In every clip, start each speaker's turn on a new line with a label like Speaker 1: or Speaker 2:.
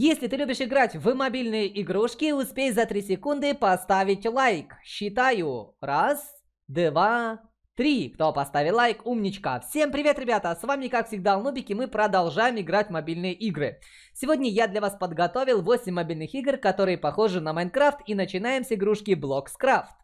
Speaker 1: Если ты любишь играть в мобильные игрушки, успей за 3 секунды поставить лайк. Считаю. Раз, два, три. Кто поставил лайк, умничка. Всем привет, ребята. С вами, как всегда, Нубики. Мы продолжаем играть в мобильные игры. Сегодня я для вас подготовил 8 мобильных игр, которые похожи на Майнкрафт. И начинаем с игрушки Блокскрафт.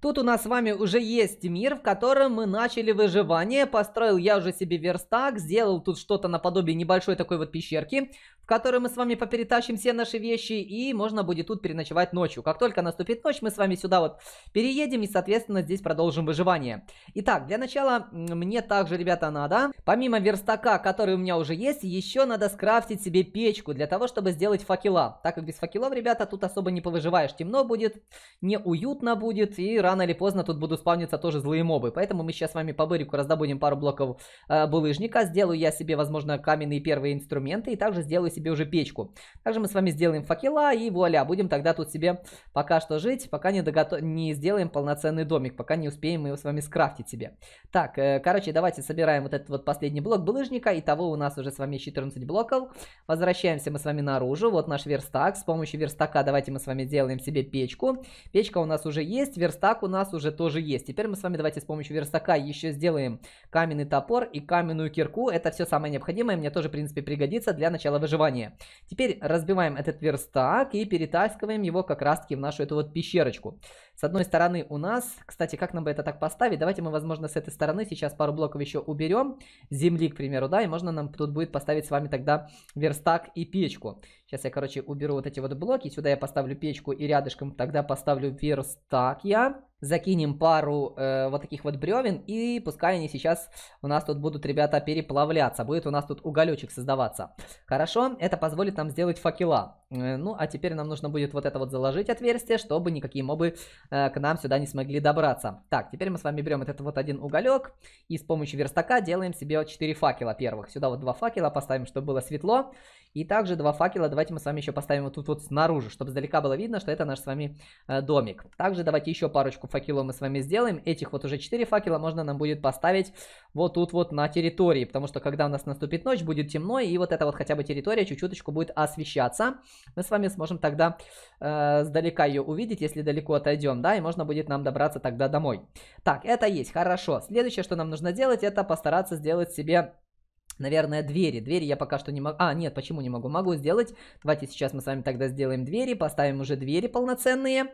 Speaker 1: Тут у нас с вами уже есть мир, в котором мы начали выживание. Построил я уже себе верстак, сделал тут что-то наподобие небольшой такой вот пещерки, в которой мы с вами поперетащим все наши вещи, и можно будет тут переночевать ночью. Как только наступит ночь, мы с вами сюда вот переедем и, соответственно, здесь продолжим выживание. Итак, для начала мне также, ребята, надо, помимо верстака, который у меня уже есть, еще надо скрафтить себе печку для того, чтобы сделать факела. Так как без факелов, ребята, тут особо не повыживаешь. Темно будет, неуютно будет и рано или поздно тут будут спавниться тоже злые мобы. Поэтому мы сейчас с вами по бырику раздобудем пару блоков э, булыжника. Сделаю я себе, возможно, каменные первые инструменты. И также сделаю себе уже печку. Также мы с вами сделаем факела и вуаля. Будем тогда тут себе пока что жить, пока не, доготов... не сделаем полноценный домик. Пока не успеем его с вами скрафтить себе. Так, э, короче, давайте собираем вот этот вот последний блок булыжника. и того у нас уже с вами 14 блоков. Возвращаемся мы с вами наружу. Вот наш верстак. С помощью верстака давайте мы с вами сделаем себе печку. Печка у нас уже есть. Верстак верстак у нас уже тоже есть. Теперь мы с вами давайте с помощью верстака еще сделаем каменный топор и каменную кирку. Это все самое необходимое, мне тоже, в принципе, пригодится для начала выживания. Теперь разбиваем этот верстак и перетаскиваем его как раз-таки в нашу эту вот пещерочку. С одной стороны у нас, кстати, как нам бы это так поставить? Давайте мы, возможно, с этой стороны сейчас пару блоков еще уберем, земли, к примеру, да, и можно нам тут будет поставить с вами тогда верстак и печку. Сейчас я, короче, уберу вот эти вот блоки, сюда я поставлю печку и рядышком тогда поставлю верстак я закинем пару э, вот таких вот бревен, и пускай они сейчас у нас тут будут, ребята, переплавляться. Будет у нас тут уголечек создаваться. Хорошо, это позволит нам сделать факела. Э, ну, а теперь нам нужно будет вот это вот заложить отверстие, чтобы никакие мобы э, к нам сюда не смогли добраться. Так, теперь мы с вами берем этот вот один уголек, и с помощью верстака делаем себе 4 факела первых. Сюда вот два факела поставим, чтобы было светло. И также два факела, давайте мы с вами еще поставим вот тут вот снаружи, чтобы издалека было видно, что это наш с вами э, домик. Также давайте еще парочку факелов мы с вами сделаем. Этих вот уже 4 факела можно нам будет поставить вот тут вот на территории, потому что когда у нас наступит ночь, будет темно, и вот эта вот хотя бы территория чуть-чуточку будет освещаться. Мы с вами сможем тогда э, сдалека ее увидеть, если далеко отойдем, да, и можно будет нам добраться тогда домой. Так, это есть, хорошо. Следующее, что нам нужно делать, это постараться сделать себе наверное, двери. Двери я пока что не могу... А, нет, почему не могу? Могу сделать. Давайте сейчас мы с вами тогда сделаем двери, поставим уже двери полноценные.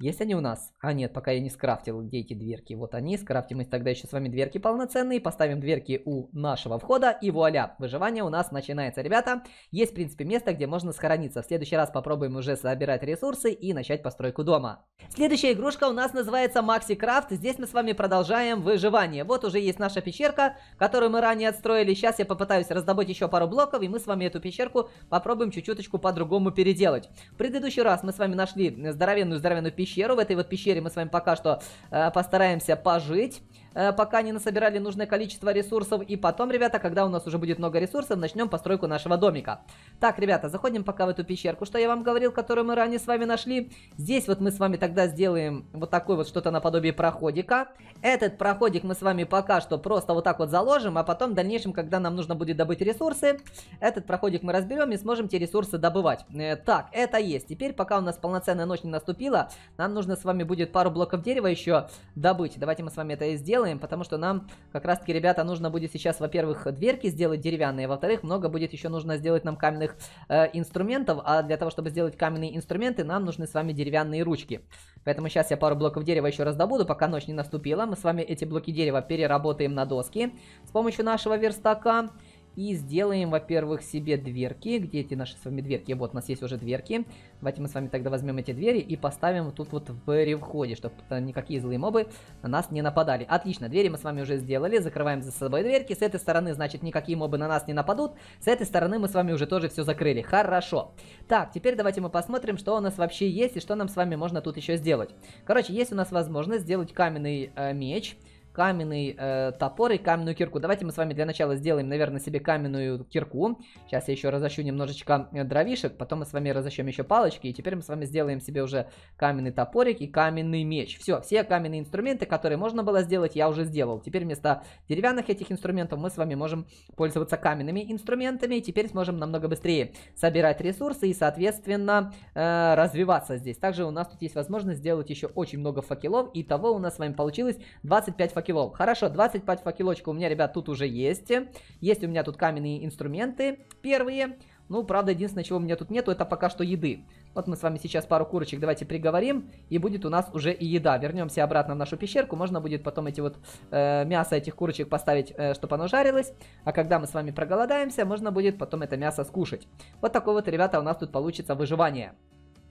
Speaker 1: Есть они у нас? А нет, пока я не скрафтил, где эти дверки? Вот они, скрафтим мы тогда еще с вами дверки полноценные, поставим дверки у нашего входа, и вуаля, выживание у нас начинается, ребята. Есть, в принципе, место, где можно схорониться. В следующий раз попробуем уже собирать ресурсы и начать постройку дома. Следующая игрушка у нас называется Макси Крафт. Здесь мы с вами продолжаем выживание. Вот уже есть наша пещерка, которую мы ранее отстроили. Сейчас я попытаюсь раздобыть еще пару блоков, и мы с вами эту пещерку попробуем чуть-чуточку по-другому переделать. В предыдущий раз мы с вами нашли здоровенную-здоровенную пещерку, пещеру. В этой вот пещере мы с вами пока что э, постараемся пожить э, пока не насобирали нужное количество ресурсов. И потом, ребята, когда у нас уже будет много ресурсов, начнем постройку нашего домика. Так, ребята, заходим пока в эту пещерку, что я вам говорил, которую мы ранее с вами нашли. Здесь вот мы с вами тогда сделаем вот такой вот что-то наподобие проходика. Этот проходик мы с вами пока что просто вот так вот заложим, а потом в дальнейшем, когда нам нужно будет добыть ресурсы, этот проходик мы разберем и сможем те ресурсы добывать. Э, так, это есть. Теперь, пока у нас полноценная ночь не наступила, нам нужно с вами будет пару блоков дерева еще добыть. Давайте мы с вами это и сделаем, потому что нам как раз-таки, ребята, нужно будет сейчас, во-первых, дверки сделать деревянные, во-вторых, много будет еще нужно сделать нам каменных э, инструментов, а для того, чтобы сделать каменные инструменты, нам нужны с вами деревянные ручки. Поэтому сейчас я пару блоков дерева еще раз добуду, пока ночь не наступила. Мы с вами эти блоки дерева переработаем на доски с помощью нашего верстака. И сделаем, во-первых, себе дверки. Где эти наши с вами дверки? Вот, у нас есть уже дверки. Давайте мы с вами тогда возьмем эти двери и поставим тут вот в ревходе, чтобы никакие злые мобы на нас не нападали. Отлично, двери мы с вами уже сделали. Закрываем за собой дверки. С этой стороны, значит, никакие мобы на нас не нападут. С этой стороны мы с вами уже тоже все закрыли. Хорошо. Так, теперь давайте мы посмотрим, что у нас вообще есть и что нам с вами можно тут еще сделать. Короче, есть у нас возможность сделать каменный э, меч. Меч каменный э, топор и каменную кирку. Давайте мы с вами для начала сделаем, наверное, себе каменную кирку. Сейчас я еще разощу немножечко э, дровишек, потом мы с вами разощем еще палочки, и теперь мы с вами сделаем себе уже каменный топорик и каменный меч. Все, все каменные инструменты, которые можно было сделать, я уже сделал. Теперь вместо деревянных этих инструментов мы с вами можем пользоваться каменными инструментами, и теперь сможем намного быстрее собирать ресурсы и, соответственно, э, развиваться здесь. Также у нас тут есть возможность сделать еще очень много факелов, и того у нас с вами получилось 25 факелов факелов. Хорошо, 25 факелочка у меня, ребят, тут уже есть. Есть у меня тут каменные инструменты первые. Ну, правда, единственное, чего у меня тут нету, это пока что еды. Вот мы с вами сейчас пару курочек давайте приговорим, и будет у нас уже и еда. Вернемся обратно в нашу пещерку, можно будет потом эти вот э, мясо этих курочек поставить, э, чтобы оно жарилось. А когда мы с вами проголодаемся, можно будет потом это мясо скушать. Вот такое вот, ребята, у нас тут получится выживание.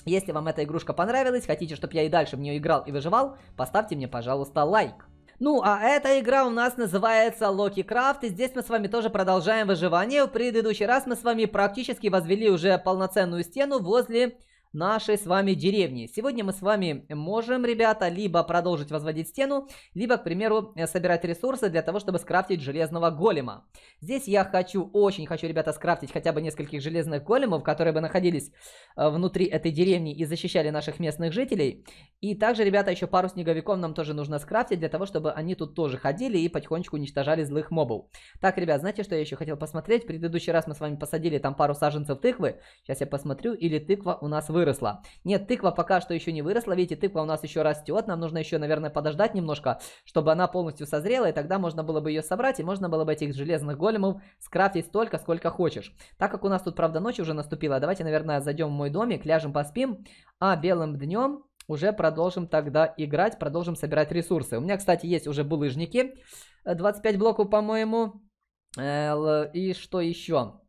Speaker 1: Если вам эта игрушка понравилась, хотите, чтобы я и дальше в нее играл и выживал, поставьте мне, пожалуйста, лайк. Ну, а эта игра у нас называется Локи Крафт, и здесь мы с вами тоже продолжаем выживание. В предыдущий раз мы с вами практически возвели уже полноценную стену возле нашей с вами деревни. Сегодня мы с вами можем, ребята, либо продолжить возводить стену, либо, к примеру, э, собирать ресурсы для того, чтобы скрафтить железного голема. Здесь я хочу, очень хочу, ребята, скрафтить хотя бы нескольких железных големов, которые бы находились э, внутри этой деревни и защищали наших местных жителей. И также, ребята, еще пару снеговиков нам тоже нужно скрафтить для того, чтобы они тут тоже ходили и потихонечку уничтожали злых мобов. Так, ребят, знаете, что я еще хотел посмотреть? В предыдущий раз мы с вами посадили там пару саженцев тыквы. Сейчас я посмотрю, или тыква у нас вы выросла. Нет, тыква пока что еще не выросла. Видите, тыква у нас еще растет. Нам нужно еще, наверное, подождать немножко, чтобы она полностью созрела. И тогда можно было бы ее собрать. И можно было бы этих железных големов скрафтить столько, сколько хочешь. Так как у нас тут, правда, ночь уже наступила. Давайте, наверное, зайдем в мой домик, ляжем, поспим. А белым днем уже продолжим тогда играть, продолжим собирать ресурсы. У меня, кстати, есть уже булыжники. 25 э, блоков, по-моему. Э, и что еще?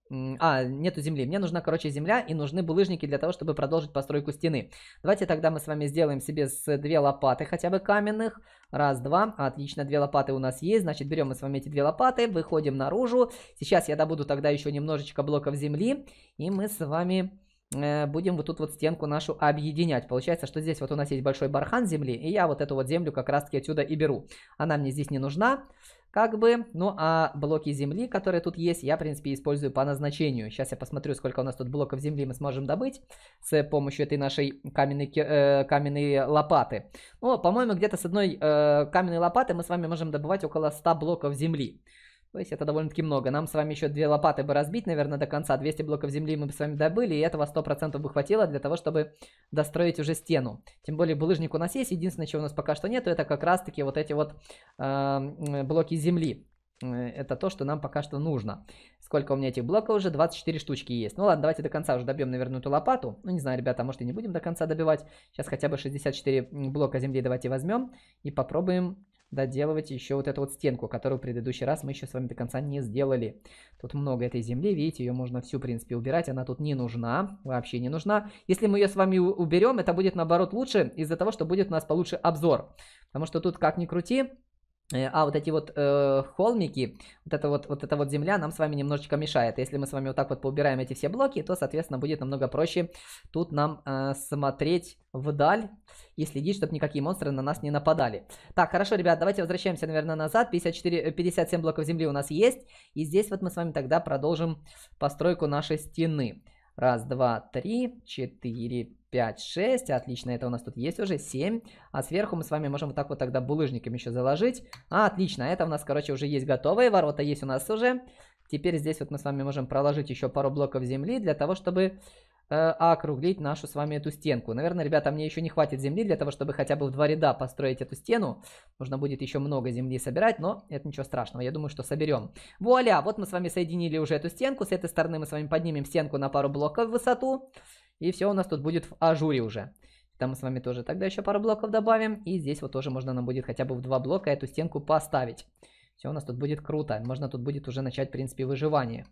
Speaker 1: А, нету земли. Мне нужна, короче, земля и нужны булыжники для того, чтобы продолжить постройку стены. Давайте тогда мы с вами сделаем себе с две лопаты хотя бы каменных. Раз, два. Отлично, две лопаты у нас есть. Значит, берем мы с вами эти две лопаты, выходим наружу. Сейчас я добуду тогда еще немножечко блоков земли. И мы с вами э, будем вот тут вот стенку нашу объединять. Получается, что здесь вот у нас есть большой бархан земли, и я вот эту вот землю как раз-таки отсюда и беру. Она мне здесь не нужна как бы. Ну, а блоки земли, которые тут есть, я, в принципе, использую по назначению. Сейчас я посмотрю, сколько у нас тут блоков земли мы сможем добыть с помощью этой нашей каменной, э, каменной лопаты. Ну, по-моему, где-то с одной э, каменной лопаты мы с вами можем добывать около 100 блоков земли. То есть это довольно-таки много. Нам с вами еще две лопаты бы разбить, наверное, до конца. 200 блоков земли мы бы с вами добыли, и этого 100% бы хватило для того, чтобы достроить уже стену. Тем более булыжник у нас есть. Единственное, чего у нас пока что нет, это как раз-таки вот эти вот э, блоки земли. Э, это то, что нам пока что нужно. Сколько у меня этих блоков уже? 24 штучки есть. Ну ладно, давайте до конца уже добьем, наверное, эту лопату. Ну не знаю, ребята, а может и не будем до конца добивать. Сейчас хотя бы 64 блока земли давайте возьмем и попробуем доделывать еще вот эту вот стенку, которую в предыдущий раз мы еще с вами до конца не сделали. Тут много этой земли, видите, ее можно всю, в принципе, убирать, она тут не нужна, вообще не нужна. Если мы ее с вами уберем, это будет, наоборот, лучше из-за того, что будет у нас получше обзор. Потому что тут, как ни крути, Э, а вот эти вот э, холмики, вот это вот, вот эта вот земля нам с вами немножечко мешает. Если мы с вами вот так вот поубираем эти все блоки, то, соответственно, будет намного проще тут нам э, смотреть вдаль и следить, чтобы никакие монстры на нас не нападали. Так, хорошо, ребят, давайте возвращаемся, наверное, назад. 54, 57 блоков земли у нас есть. И здесь вот мы с вами тогда продолжим постройку нашей стены. Раз, два, три, четыре, пять, шесть, Отлично, это у нас тут есть уже семь, А сверху мы с вами можем вот так вот тогда булыжниками еще заложить. А, отлично, это у нас, короче, уже есть готовые. Ворота есть у нас уже. Теперь здесь вот мы с вами можем проложить еще пару блоков земли для того, чтобы э, округлить нашу с вами эту стенку. Наверное, ребята, мне еще не хватит земли для того, чтобы хотя бы в два ряда построить эту стену. Нужно будет еще много земли собирать, но это ничего страшного. Я думаю, что соберем. Вуаля! Вот мы с вами соединили уже эту стенку. С этой стороны мы с вами поднимем стенку на пару блоков в высоту. И все у нас тут будет в ажуре уже. Там мы с вами тоже тогда еще пару блоков добавим. И здесь вот тоже можно нам будет хотя бы в два блока эту стенку поставить. Все у нас тут будет круто. Можно тут будет уже начать, в принципе, выживание.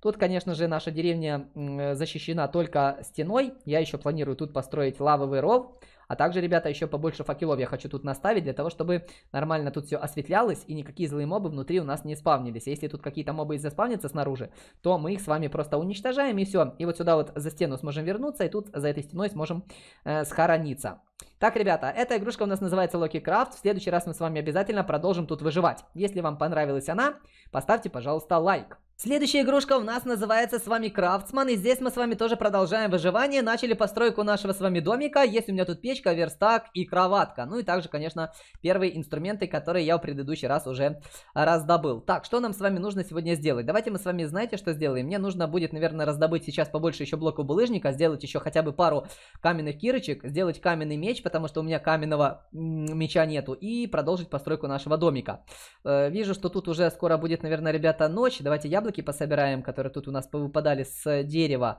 Speaker 1: Тут, конечно же, наша деревня э, защищена только стеной. Я еще планирую тут построить лавовый ров. А также, ребята, еще побольше факелов я хочу тут наставить, для того, чтобы нормально тут все осветлялось, и никакие злые мобы внутри у нас не спавнились. Если тут какие-то мобы и заспавнятся снаружи, то мы их с вами просто уничтожаем, и все. И вот сюда вот за стену сможем вернуться, и тут за этой стеной сможем э, схорониться. Так, ребята, эта игрушка у нас называется Локи Крафт. В следующий раз мы с вами обязательно продолжим тут выживать. Если вам понравилась она, поставьте, пожалуйста, лайк. Следующая игрушка у нас называется с вами Крафтсман, и здесь мы с вами тоже продолжаем выживание, начали постройку нашего с вами домика, есть у меня тут печка, верстак и кроватка, ну и также, конечно, первые инструменты, которые я в предыдущий раз уже раздобыл. Так, что нам с вами нужно сегодня сделать? Давайте мы с вами, знаете, что сделаем? Мне нужно будет, наверное, раздобыть сейчас побольше еще блоков булыжника, сделать еще хотя бы пару каменных кирочек, сделать каменный меч, меч, потому что у меня каменного меча нету, и продолжить постройку нашего домика. Э, вижу, что тут уже скоро будет, наверное, ребята, ночь. Давайте яблоки пособираем, которые тут у нас выпадали с дерева.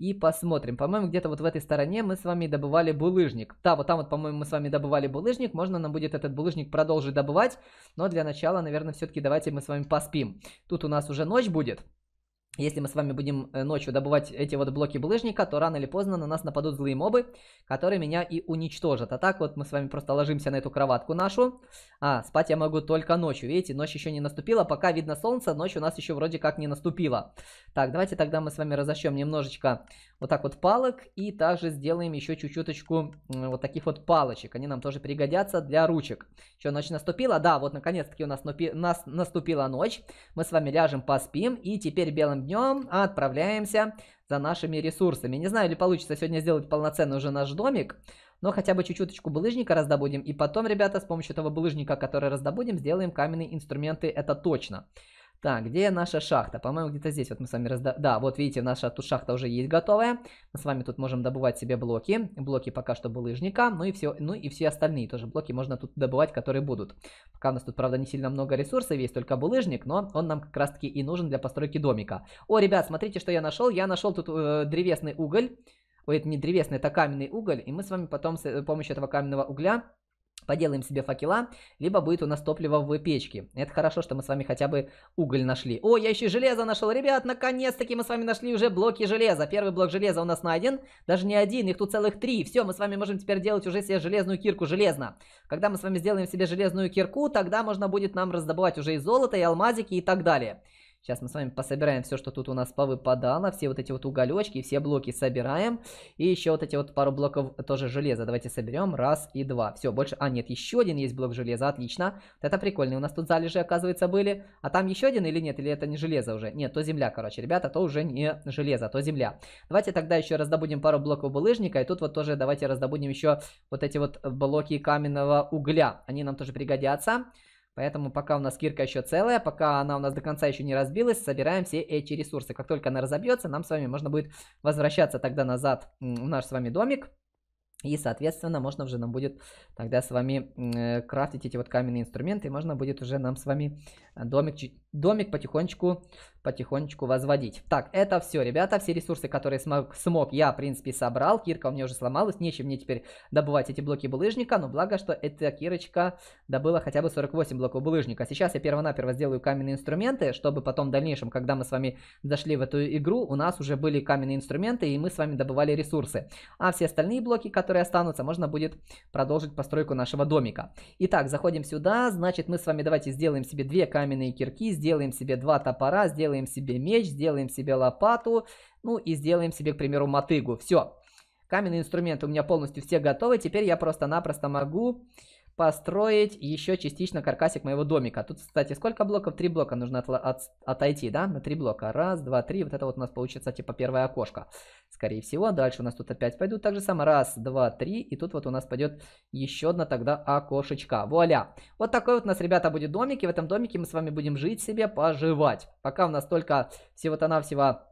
Speaker 1: И посмотрим. По-моему, где-то вот в этой стороне мы с вами добывали булыжник. Да, вот там вот, по-моему, мы с вами добывали булыжник. Можно нам будет этот булыжник продолжить добывать. Но для начала, наверное, все-таки давайте мы с вами поспим. Тут у нас уже ночь будет если мы с вами будем э, ночью добывать эти вот блоки булыжника, то рано или поздно на нас нападут злые мобы, которые меня и уничтожат. А так вот мы с вами просто ложимся на эту кроватку нашу. А, спать я могу только ночью. Видите, ночь еще не наступила. Пока видно солнце, ночь у нас еще вроде как не наступила. Так, давайте тогда мы с вами разощем немножечко вот так вот палок. И также сделаем еще чуть-чуточку вот таких вот палочек. Они нам тоже пригодятся для ручек. Еще ночь наступила. Да, вот наконец-таки у нас, у нас наступила ночь. Мы с вами ляжем, поспим. И теперь белым днем отправляемся за нашими ресурсами. Не знаю, ли получится сегодня сделать полноценный уже наш домик, но хотя бы чуть-чуточку булыжника раздобудем. И потом, ребята, с помощью этого булыжника, который раздобудем, сделаем каменные инструменты, это точно. Так, где наша шахта? По-моему, где-то здесь вот мы с вами разда... Да, вот видите, наша тут шахта уже есть готовая. Мы с вами тут можем добывать себе блоки. Блоки пока что булыжника. Ну и все, ну и все остальные тоже блоки можно тут добывать, которые будут. Пока у нас тут, правда, не сильно много ресурсов, есть только булыжник, но он нам как раз-таки и нужен для постройки домика. О, ребят, смотрите, что я нашел. Я нашел тут э, древесный уголь. Ой, это не древесный, это каменный уголь. И мы с вами потом с э, помощью этого каменного угля поделаем себе факела, либо будет у нас топливо в печке. Это хорошо, что мы с вами хотя бы уголь нашли. О, я еще железо нашел. Ребят, наконец-таки мы с вами нашли уже блоки железа. Первый блок железа у нас найден. Даже не один, их тут целых три. Все, мы с вами можем теперь делать уже себе железную кирку железно. Когда мы с вами сделаем себе железную кирку, тогда можно будет нам раздобывать уже и золото, и алмазики, и так далее. Сейчас мы с вами пособираем все, что тут у нас повыпадало, все вот эти вот уголечки, все блоки собираем. И еще вот эти вот пару блоков тоже железа. Давайте соберем раз и два. Все, больше... А, нет, еще один есть блок железа, отлично. это прикольно, у нас тут залежи, оказывается, были. А там еще один или нет, или это не железо уже? Нет, то земля, короче, ребята, то уже не железо, то земля. Давайте тогда еще раздобудем пару блоков булыжника, и тут вот тоже давайте раздобудем еще вот эти вот блоки каменного угля. Они нам тоже пригодятся. Поэтому пока у нас кирка еще целая, пока она у нас до конца еще не разбилась, собираем все эти ресурсы. Как только она разобьется, нам с вами можно будет возвращаться тогда назад в наш с вами домик. И, соответственно, можно уже нам будет тогда с вами э, крафтить эти вот каменные инструменты, и можно будет уже нам с вами домик чуть домик потихонечку, потихонечку возводить. Так, это все, ребята, все ресурсы, которые смог, смог я, в принципе, собрал. Кирка у меня уже сломалась, нечем мне теперь добывать эти блоки булыжника, но благо, что эта кирочка добыла хотя бы 48 блоков булыжника. Сейчас я перво-наперво сделаю каменные инструменты, чтобы потом в дальнейшем, когда мы с вами зашли в эту игру, у нас уже были каменные инструменты, и мы с вами добывали ресурсы. А все остальные блоки, которые останутся, можно будет продолжить постройку нашего домика. Итак, заходим сюда, значит, мы с вами давайте сделаем себе две каменные кирки, сделаем себе два топора, сделаем себе меч, сделаем себе лопату, ну и сделаем себе, к примеру, мотыгу. Все. Каменные инструменты у меня полностью все готовы. Теперь я просто-напросто могу построить еще частично каркасик моего домика. Тут, кстати, сколько блоков? Три блока нужно от, от, отойти, да? На три блока. Раз, два, три. Вот это вот у нас получится, типа, первое окошко. Скорее всего. Дальше у нас тут опять пойдут так же самое. Раз, два, три. И тут вот у нас пойдет еще одна тогда окошечка. Вуаля. Вот такой вот у нас, ребята, будет домик. И в этом домике мы с вами будем жить себе, поживать. Пока у нас только всего-то навсего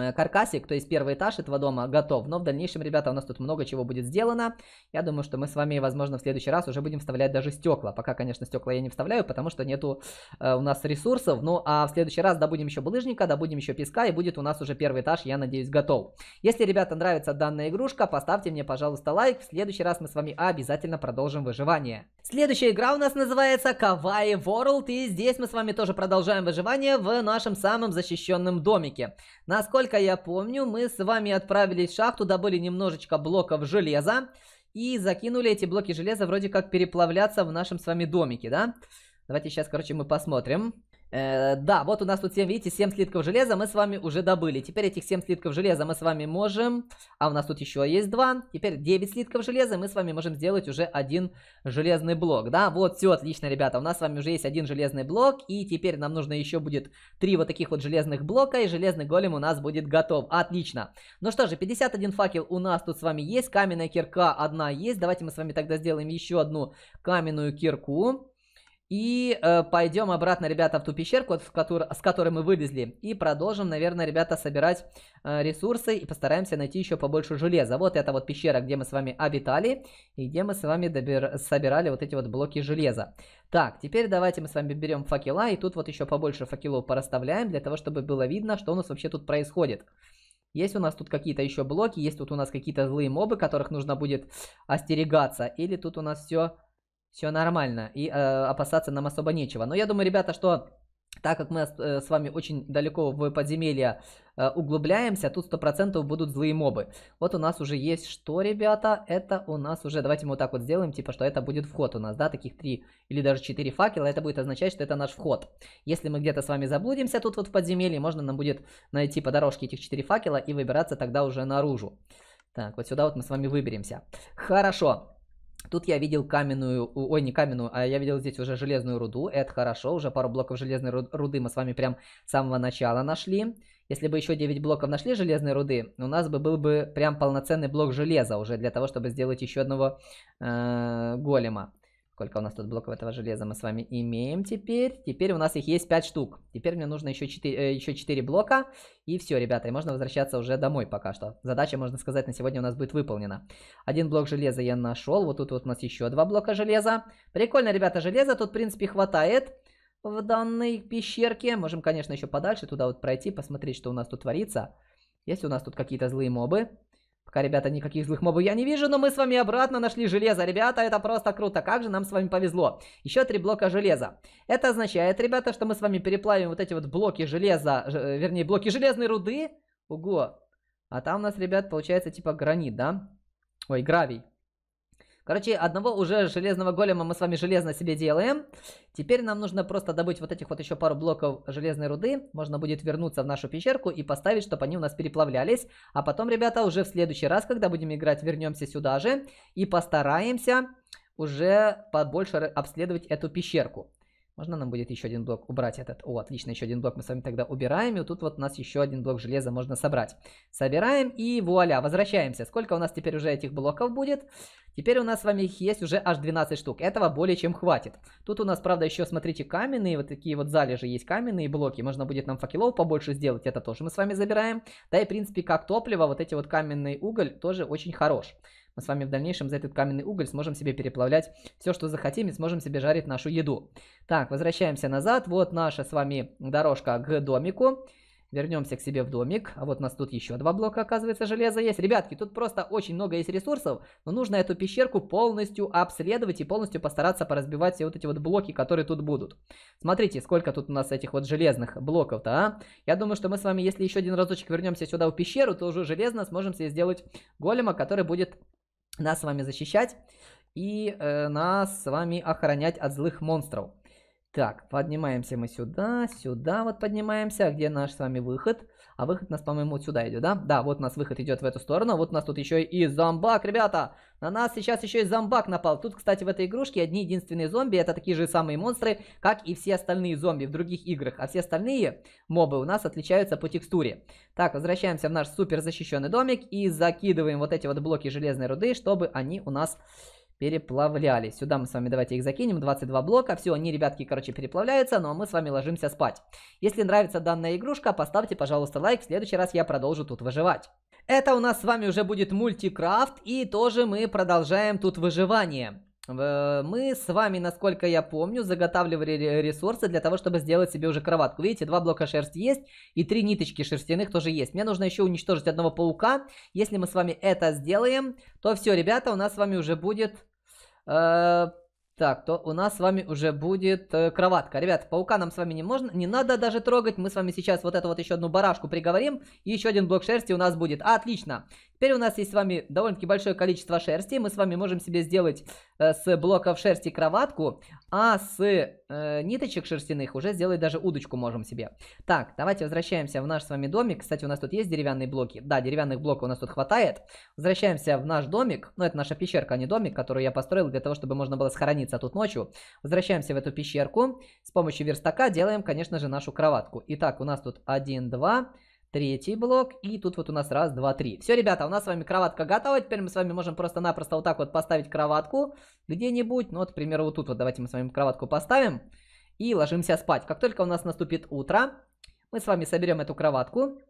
Speaker 1: Э, каркасик, то есть первый этаж этого дома готов, но в дальнейшем, ребята, у нас тут много чего будет сделано, я думаю, что мы с вами, возможно, в следующий раз уже будем вставлять даже стекла, пока, конечно, стекла я не вставляю, потому что нету э, у нас ресурсов, ну, а в следующий раз добудем еще булыжника, добудем еще песка, и будет у нас уже первый этаж, я надеюсь, готов. Если, ребята, нравится данная игрушка, поставьте мне, пожалуйста, лайк, в следующий раз мы с вами обязательно продолжим выживание. Следующая игра у нас называется Кавай World, и здесь мы с вами тоже продолжаем выживание в нашем самом защищенном домике. Насколько я помню, мы с вами отправились в шахту, добыли немножечко блоков железа и закинули эти блоки железа вроде как переплавляться в нашем с вами домике, да? Давайте сейчас, короче, мы посмотрим. Э, да, вот у нас тут 7, видите, 7 слитков железа мы с вами уже добыли. Теперь этих 7 слитков железа мы с вами можем... А у нас тут еще есть 2. Теперь 9 слитков железа мы с вами можем сделать уже один железный блок. Да, вот все отлично, ребята. У нас с вами уже есть один железный блок. И теперь нам нужно еще будет 3 вот таких вот железных блока. И железный голем у нас будет готов. Отлично. Ну что же, 51 факел у нас тут с вами есть. Каменная кирка одна есть. Давайте мы с вами тогда сделаем еще одну каменную кирку. И э, пойдем обратно, ребята, в ту пещерку, в которую, с которой мы вылезли. И продолжим, наверное, ребята, собирать э, ресурсы и постараемся найти еще побольше железа. Вот это вот пещера, где мы с вами обитали и где мы с вами добир... собирали вот эти вот блоки железа. Так, теперь давайте мы с вами берем факела и тут вот еще побольше факелов пораставляем, для того, чтобы было видно, что у нас вообще тут происходит. Есть у нас тут какие-то еще блоки, есть тут у нас какие-то злые мобы, которых нужно будет остерегаться. Или тут у нас все все нормально, и э, опасаться нам особо нечего. Но я думаю, ребята, что так как мы э, с вами очень далеко в подземелье э, углубляемся, тут 100% будут злые мобы. Вот у нас уже есть что, ребята? Это у нас уже, давайте мы вот так вот сделаем, типа, что это будет вход у нас, да, таких 3 или даже 4 факела, это будет означать, что это наш вход. Если мы где-то с вами заблудимся тут вот в подземелье, можно нам будет найти по дорожке этих 4 факела и выбираться тогда уже наружу. Так, вот сюда вот мы с вами выберемся. Хорошо. Тут я видел каменную, ой, не каменную, а я видел здесь уже железную руду. Это хорошо, уже пару блоков железной руды мы с вами прям с самого начала нашли. Если бы еще 9 блоков нашли железной руды, у нас бы был бы прям полноценный блок железа уже для того, чтобы сделать еще одного э, голема. Сколько у нас тут блоков этого железа мы с вами имеем теперь? Теперь у нас их есть 5 штук. Теперь мне нужно еще 4, э, еще 4 блока. И все, ребята, и можно возвращаться уже домой пока что. Задача, можно сказать, на сегодня у нас будет выполнена. Один блок железа я нашел. Вот тут вот у нас еще два блока железа. Прикольно, ребята, железа тут, в принципе, хватает в данной пещерке. Можем, конечно, еще подальше туда вот пройти, посмотреть, что у нас тут творится. Есть у нас тут какие-то злые мобы? Пока, ребята, никаких злых мобов я не вижу, но мы с вами обратно нашли железо. Ребята, это просто круто. Как же нам с вами повезло. Еще три блока железа. Это означает, ребята, что мы с вами переплавим вот эти вот блоки железа, э, вернее, блоки железной руды. Ого. А там у нас, ребят, получается типа гранит, да? Ой, гравий. Короче, одного уже железного голема мы с вами железно себе делаем. Теперь нам нужно просто добыть вот этих вот еще пару блоков железной руды. Можно будет вернуться в нашу пещерку и поставить, чтобы они у нас переплавлялись. А потом, ребята, уже в следующий раз, когда будем играть, вернемся сюда же и постараемся уже побольше обследовать эту пещерку. Можно нам будет еще один блок убрать этот? О, отлично, еще один блок мы с вами тогда убираем. И тут вот у нас еще один блок железа можно собрать. Собираем и вуаля, возвращаемся. Сколько у нас теперь уже этих блоков будет? Теперь у нас с вами их есть уже аж 12 штук. Этого более чем хватит. Тут у нас, правда, еще, смотрите, каменные, вот такие вот залежи есть, каменные блоки. Можно будет нам факелов побольше сделать, это тоже мы с вами забираем. Да и, в принципе, как топливо, вот эти вот каменный уголь тоже очень хорош. Мы с вами в дальнейшем за этот каменный уголь сможем себе переплавлять все, что захотим, и сможем себе жарить нашу еду. Так, возвращаемся назад. Вот наша с вами дорожка к домику. Вернемся к себе в домик. А вот у нас тут еще два блока, оказывается, железа есть. Ребятки, тут просто очень много есть ресурсов, но нужно эту пещерку полностью обследовать и полностью постараться поразбивать все вот эти вот блоки, которые тут будут. Смотрите, сколько тут у нас этих вот железных блоков-то, а? Я думаю, что мы с вами, если еще один разочек вернемся сюда в пещеру, то уже железно сможем себе сделать голема, который будет нас с вами защищать и э, нас с вами охранять от злых монстров. Так, поднимаемся мы сюда, сюда вот поднимаемся. Где наш с вами выход? А выход у нас, по-моему, вот сюда идет, да? Да, вот у нас выход идет в эту сторону. Вот у нас тут еще и зомбак, ребята. На нас сейчас еще и зомбак напал. Тут, кстати, в этой игрушке одни единственные зомби. Это такие же самые монстры, как и все остальные зомби в других играх. А все остальные мобы у нас отличаются по текстуре. Так, возвращаемся в наш супер защищенный домик и закидываем вот эти вот блоки железной руды, чтобы они у нас переплавляли. Сюда мы с вами давайте их закинем, 22 блока. Все, они, ребятки, короче, переплавляются, ну а мы с вами ложимся спать. Если нравится данная игрушка, поставьте, пожалуйста, лайк, в следующий раз я продолжу тут выживать. Это у нас с вами уже будет мультикрафт, и тоже мы продолжаем тут выживание. Э, мы с вами, насколько я помню, заготавливали ресурсы для того, чтобы сделать себе уже кроватку. Видите, два блока шерсти есть, и три ниточки шерстяных тоже есть. Мне нужно еще уничтожить одного паука. Если мы с вами это сделаем, то все, ребята, у нас с вами уже будет... Э, так, то у нас с вами уже будет э, кроватка. Ребят, паука нам с вами не можно, не надо даже трогать. Мы с вами сейчас вот эту вот еще одну барашку приговорим. И еще один блок шерсти у нас будет. отлично. Теперь у нас есть с вами довольно-таки большое количество шерсти. Мы с вами можем себе сделать э, с блоков шерсти кроватку, а с э, ниточек шерстяных уже сделать даже удочку можем себе. Так, давайте возвращаемся в наш с вами домик. Кстати, у нас тут есть деревянные блоки. Да, деревянных блоков у нас тут хватает. Возвращаемся в наш домик. Ну, это наша пещерка, а не домик, который я построил для того, чтобы можно было схорониться тут ночью. Возвращаемся в эту пещерку. С помощью верстака делаем, конечно же, нашу кроватку. Итак, у нас тут 1, 2, Третий блок, и тут вот у нас раз, два, три. Все, ребята, у нас с вами кроватка готова, теперь мы с вами можем просто-напросто вот так вот поставить кроватку где-нибудь, ну вот, к примеру, вот тут вот давайте мы с вами кроватку поставим и ложимся спать. Как только у нас наступит утро, мы с вами соберем эту кроватку,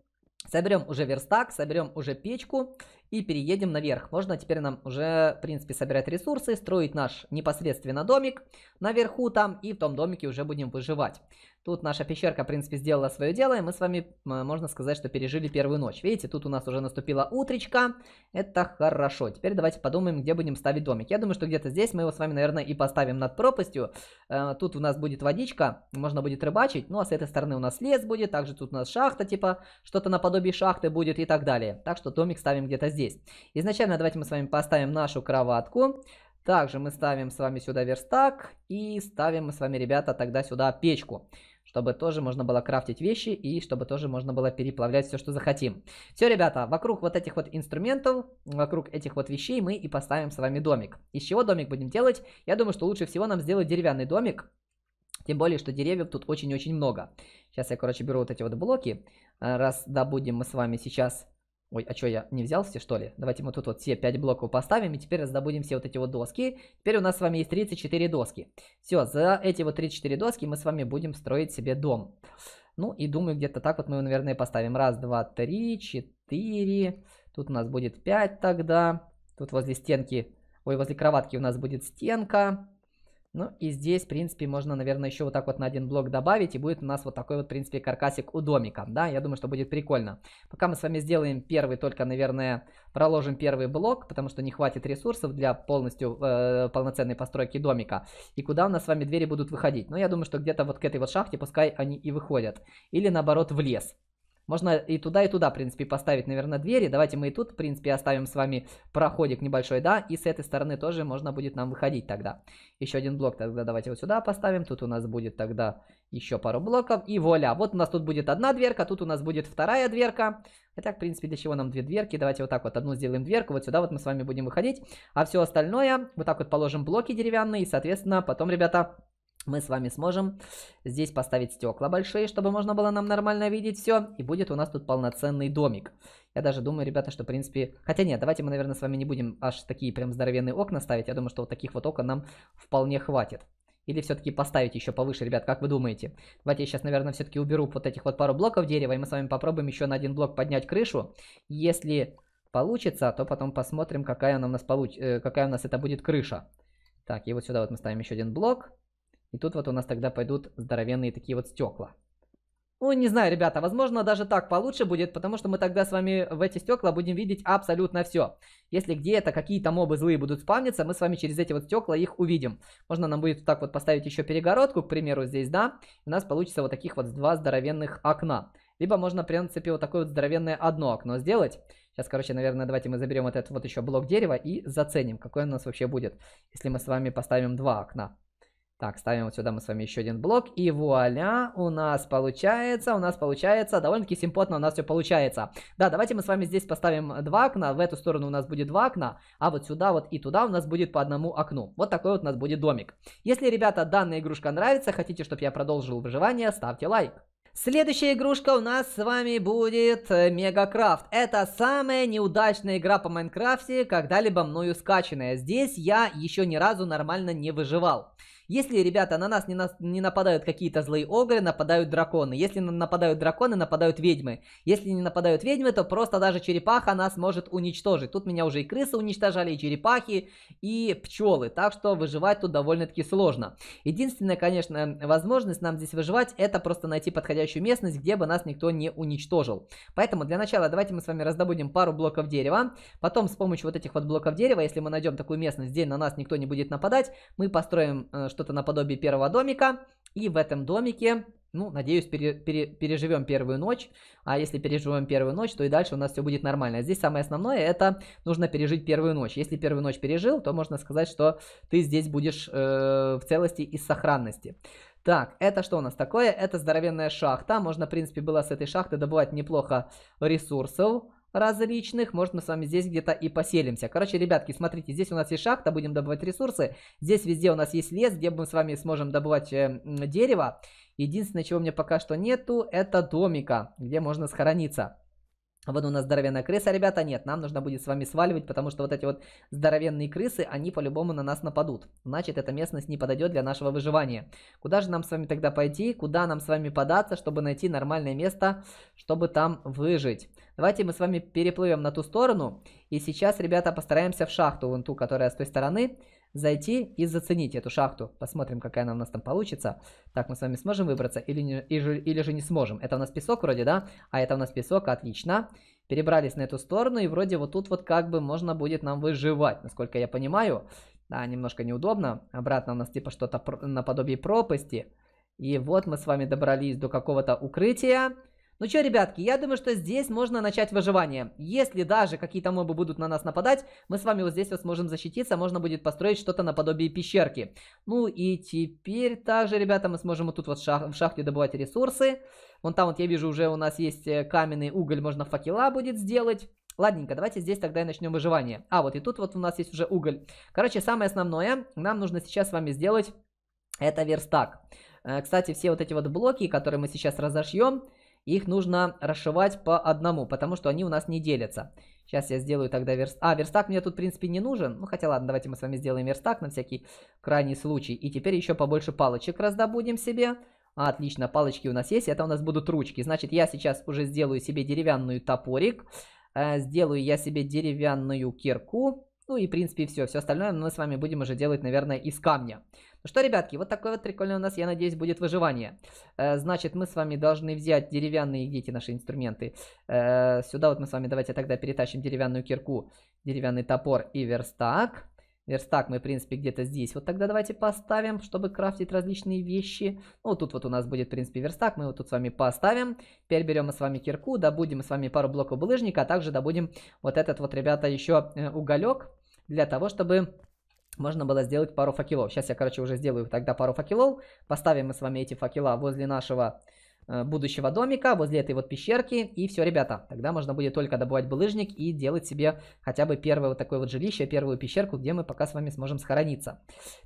Speaker 1: соберем уже верстак, соберем уже печку и переедем наверх. Можно теперь нам уже, в принципе, собирать ресурсы, строить наш непосредственно домик наверху там, и в том домике уже будем выживать. Тут наша пещерка, в принципе, сделала свое дело, и мы с вами, можно сказать, что пережили первую ночь. Видите, тут у нас уже наступила утречка, это хорошо. Теперь давайте подумаем, где будем ставить домик. Я думаю, что где-то здесь мы его с вами, наверное, и поставим над пропастью. Э, тут у нас будет водичка, можно будет рыбачить, ну а с этой стороны у нас лес будет, также тут у нас шахта, типа, что-то наподобие шахты будет и так далее. Так что домик ставим где-то здесь здесь. Изначально давайте мы с вами поставим нашу кроватку. Также мы ставим с вами сюда верстак и ставим мы с вами, ребята, тогда сюда печку, чтобы тоже можно было крафтить вещи и чтобы тоже можно было переплавлять все, что захотим. Все, ребята, вокруг вот этих вот инструментов, вокруг этих вот вещей мы и поставим с вами домик. Из чего домик будем делать? Я думаю, что лучше всего нам сделать деревянный домик, тем более, что деревьев тут очень-очень много. Сейчас я, короче, беру вот эти вот блоки. Раз добудем мы с вами сейчас Ой, а что, я не взял все, что ли? Давайте мы тут вот все 5 блоков поставим, и теперь раздобудем все вот эти вот доски. Теперь у нас с вами есть 34 доски. Все, за эти вот 34 доски мы с вами будем строить себе дом. Ну, и думаю, где-то так вот мы, его наверное, поставим. Раз, два, три, четыре. Тут у нас будет 5 тогда. Тут возле стенки, ой, возле кроватки у нас будет стенка. Ну и здесь, в принципе, можно, наверное, еще вот так вот на один блок добавить, и будет у нас вот такой вот, в принципе, каркасик у домика, да, я думаю, что будет прикольно. Пока мы с вами сделаем первый, только, наверное, проложим первый блок, потому что не хватит ресурсов для полностью э, полноценной постройки домика. И куда у нас с вами двери будут выходить? Ну, я думаю, что где-то вот к этой вот шахте пускай они и выходят. Или, наоборот, в лес. Можно и туда, и туда, в принципе, поставить, наверное, двери. Давайте мы и тут, в принципе, оставим с вами проходик небольшой, да. И с этой стороны тоже можно будет нам выходить тогда. Еще один блок тогда давайте вот сюда поставим. Тут у нас будет тогда еще пару блоков. И вуаля. Вот у нас тут будет одна дверка, тут у нас будет вторая дверка. Хотя, в принципе, для чего нам две дверки? Давайте вот так вот одну сделаем дверку, вот сюда вот мы с вами будем выходить. А все остальное, вот так вот положим блоки деревянные. И, соответственно, потом, ребята мы с вами сможем здесь поставить стекла большие, чтобы можно было нам нормально видеть все. И будет у нас тут полноценный домик. Я даже думаю, ребята, что в принципе... Хотя нет, давайте мы, наверное, с вами не будем аж такие прям здоровенные окна ставить. Я думаю, что вот таких вот окон нам вполне хватит. Или все-таки поставить еще повыше, ребят, как вы думаете? Давайте я сейчас, наверное, все-таки уберу вот этих вот пару блоков дерева, и мы с вами попробуем еще на один блок поднять крышу. Если получится, то потом посмотрим, какая, она у, нас получ... Э, какая у нас это будет крыша. Так, и вот сюда вот мы ставим еще один блок. И тут вот у нас тогда пойдут здоровенные такие вот стекла. Ну, не знаю, ребята, возможно, даже так получше будет, потому что мы тогда с вами в эти стекла будем видеть абсолютно все. Если где-то какие-то мобы злые будут спавниться, мы с вами через эти вот стекла их увидим. Можно нам будет так вот поставить еще перегородку, к примеру, здесь, да? У нас получится вот таких вот два здоровенных окна. Либо можно, в принципе, вот такое вот здоровенное одно окно сделать. Сейчас, короче, наверное, давайте мы заберем вот этот вот еще блок дерева и заценим, какой у нас вообще будет, если мы с вами поставим два окна. Так, ставим вот сюда мы с вами еще один блок. И вуаля, у нас получается, у нас получается, довольно-таки симпотно у нас все получается. Да, давайте мы с вами здесь поставим два окна, в эту сторону у нас будет два окна, а вот сюда вот и туда у нас будет по одному окну. Вот такой вот у нас будет домик. Если, ребята, данная игрушка нравится, хотите, чтобы я продолжил выживание, ставьте лайк. Следующая игрушка у нас с вами будет э, Мегакрафт. Это самая неудачная игра по Майнкрафте, когда-либо мною скачанная. Здесь я еще ни разу нормально не выживал. Если, ребята, на нас не, на, не нападают какие-то злые огры, нападают драконы. Если нападают драконы, нападают ведьмы. Если не нападают ведьмы, то просто даже черепаха нас может уничтожить. Тут меня уже и крысы уничтожали, и черепахи, и пчелы. Так что выживать тут довольно-таки сложно. Единственная, конечно, возможность нам здесь выживать, это просто найти подходящую местность, где бы нас никто не уничтожил. Поэтому для начала давайте мы с вами раздобудем пару блоков дерева. Потом с помощью вот этих вот блоков дерева, если мы найдем такую местность, где на нас никто не будет нападать, мы построим э, что-то наподобие первого домика. И в этом домике, ну, надеюсь, пере, пере, переживем первую ночь. А если переживем первую ночь, то и дальше у нас все будет нормально. Здесь самое основное это нужно пережить первую ночь. Если первую ночь пережил, то можно сказать, что ты здесь будешь э, в целости и сохранности. Так, это что у нас такое? Это здоровенная шахта. Можно, в принципе, было с этой шахты добывать неплохо ресурсов различных. Может, мы с вами здесь где-то и поселимся. Короче, ребятки, смотрите, здесь у нас есть шахта, будем добывать ресурсы. Здесь везде у нас есть лес, где мы с вами сможем добывать э, дерево. Единственное, чего мне пока что нету, это домика, где можно схорониться. Вот у нас здоровенная крыса, ребята, нет, нам нужно будет с вами сваливать, потому что вот эти вот здоровенные крысы, они по-любому на нас нападут. Значит, эта местность не подойдет для нашего выживания. Куда же нам с вами тогда пойти, куда нам с вами податься, чтобы найти нормальное место, чтобы там выжить? Давайте мы с вами переплывем на ту сторону, и сейчас, ребята, постараемся в шахту вон ту, которая с той стороны, зайти и заценить эту шахту. Посмотрим, какая она у нас там получится. Так, мы с вами сможем выбраться или, не, или, же не сможем. Это у нас песок вроде, да? А это у нас песок, отлично. Перебрались на эту сторону, и вроде вот тут вот как бы можно будет нам выживать, насколько я понимаю. Да, немножко неудобно. Обратно у нас типа что-то наподобие пропасти. И вот мы с вами добрались до какого-то укрытия. Ну что, ребятки, я думаю, что здесь можно начать выживание. Если даже какие-то мобы будут на нас нападать, мы с вами вот здесь вот сможем защититься, можно будет построить что-то наподобие пещерки. Ну и теперь также, ребята, мы сможем вот тут вот шах в шахте добывать ресурсы. Вон там вот я вижу уже у нас есть э, каменный уголь, можно факела будет сделать. Ладненько, давайте здесь тогда и начнем выживание. А, вот и тут вот у нас есть уже уголь. Короче, самое основное, нам нужно сейчас с вами сделать, это верстак. Э, кстати, все вот эти вот блоки, которые мы сейчас разошьем, их нужно расшивать по одному, потому что они у нас не делятся. Сейчас я сделаю тогда верстак. А, верстак мне тут, в принципе, не нужен. Ну, хотя ладно, давайте мы с вами сделаем верстак на всякий крайний случай. И теперь еще побольше палочек раздобудем себе. А, отлично, палочки у нас есть. Это у нас будут ручки. Значит, я сейчас уже сделаю себе деревянную топорик. Э, сделаю я себе деревянную кирку. Ну и, в принципе, все. Все остальное мы с вами будем уже делать, наверное, из камня что, ребятки, вот такой вот прикольный у нас, я надеюсь, будет выживание. Э, значит, мы с вами должны взять деревянные, дети наши инструменты? Э, сюда вот мы с вами давайте тогда перетащим деревянную кирку, деревянный топор и верстак. Верстак мы, в принципе, где-то здесь. Вот тогда давайте поставим, чтобы крафтить различные вещи. Ну, тут вот у нас будет, в принципе, верстак. Мы его тут с вами поставим. Теперь берем мы с вами кирку, добудем мы с вами пару блоков булыжника, а также добудем вот этот вот, ребята, еще э, уголек для того, чтобы можно было сделать пару факелов. Сейчас я, короче, уже сделаю тогда пару факелов. Поставим мы с вами эти факела возле нашего э, будущего домика, возле этой вот пещерки. И все, ребята, тогда можно будет только добывать булыжник и делать себе хотя бы первое вот такое вот жилище, первую пещерку, где мы пока с вами сможем схорониться.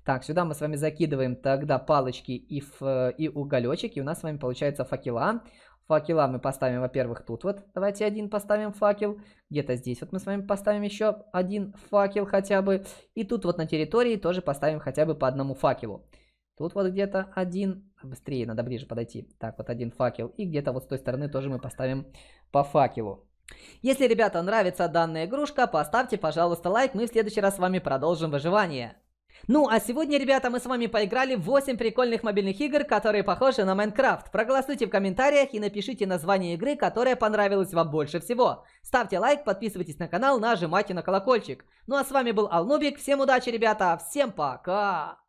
Speaker 1: Так, сюда мы с вами закидываем тогда палочки и, ф, э, и уголечек. И у нас с вами получается факела. Факела мы поставим, во-первых, тут вот. Давайте один поставим факел. Где-то здесь вот мы с вами поставим еще один факел хотя бы. И тут вот на территории тоже поставим хотя бы по одному факелу. Тут вот где-то один. Быстрее, надо ближе подойти. Так, вот один факел. И где-то вот с той стороны тоже мы поставим по факелу. Если, ребята, нравится данная игрушка, поставьте, пожалуйста, лайк. Мы в следующий раз с вами продолжим выживание. Ну а сегодня, ребята, мы с вами поиграли в 8 прикольных мобильных игр, которые похожи на Майнкрафт. Проголосуйте в комментариях и напишите название игры, которая понравилась вам больше всего. Ставьте лайк, подписывайтесь на канал, нажимайте на колокольчик. Ну а с вами был Алнубик, всем удачи, ребята, всем пока!